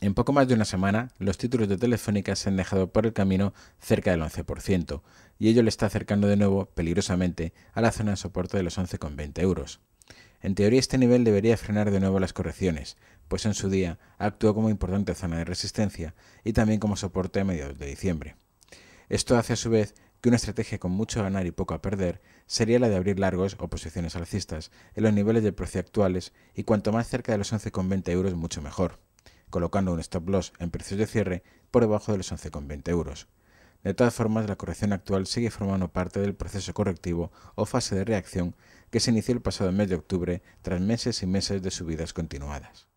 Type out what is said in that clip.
En poco más de una semana, los títulos de Telefónica se han dejado por el camino cerca del 11%, y ello le está acercando de nuevo, peligrosamente, a la zona de soporte de los 11,20 euros. En teoría este nivel debería frenar de nuevo las correcciones, pues en su día actuó como importante zona de resistencia y también como soporte a mediados de diciembre. Esto hace a su vez que una estrategia con mucho a ganar y poco a perder sería la de abrir largos o posiciones alcistas en los niveles de precio actuales y cuanto más cerca de los 11,20 euros mucho mejor colocando un stop loss en precios de cierre por debajo de los 11,20 euros. De todas formas, la corrección actual sigue formando parte del proceso correctivo o fase de reacción que se inició el pasado mes de octubre tras meses y meses de subidas continuadas.